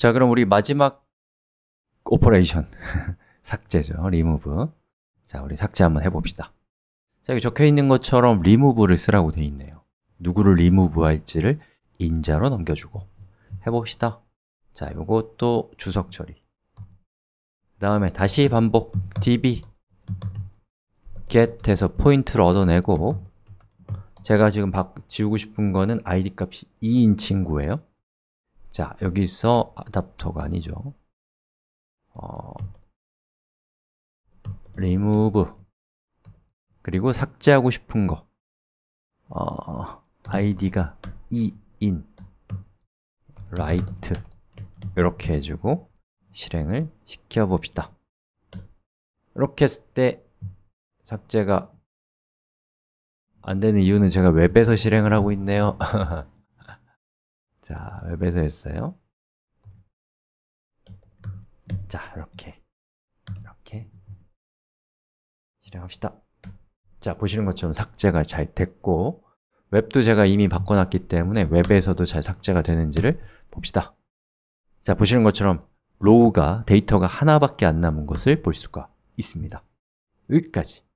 자, 그럼 우리 마지막 오퍼레이션 삭제죠. 리무브. 자, 우리 삭제 한번 해봅시다. 자, 여기 적혀 있는 것처럼 리무브를 쓰라고 되어 있네요. 누구를 리무브 할지를 인자로 넘겨주고 해봅시다. 자, 요것도 주석 처리. 그 다음에 다시 반복 db get에서 포인트를 얻어내고 제가 지금 바, 지우고 싶은 거는 id 값이 2인 친구예요. 자, 여기서 아답터가 아니죠. 어, remove 그리고 삭제하고 싶은 거 어, id가 e in write 이렇게 해주고 실행을 시켜봅시다. 이렇게 했을 때 삭제가 안 되는 이유는 제가 웹에서 실행을 하고 있네요. 자, 웹에서 했어요. 자, 이렇게. 이렇게. 실행합시다. 자, 보시는 것처럼 삭제가 잘 됐고 웹도 제가 이미 바꿔놨기 때문에 웹에서도 잘 삭제가 되는지를 봅시다. 자, 보시는 것처럼 로우가 데이터가 하나밖에 안 남은 것을 볼 수가 있습니다. 여기까지.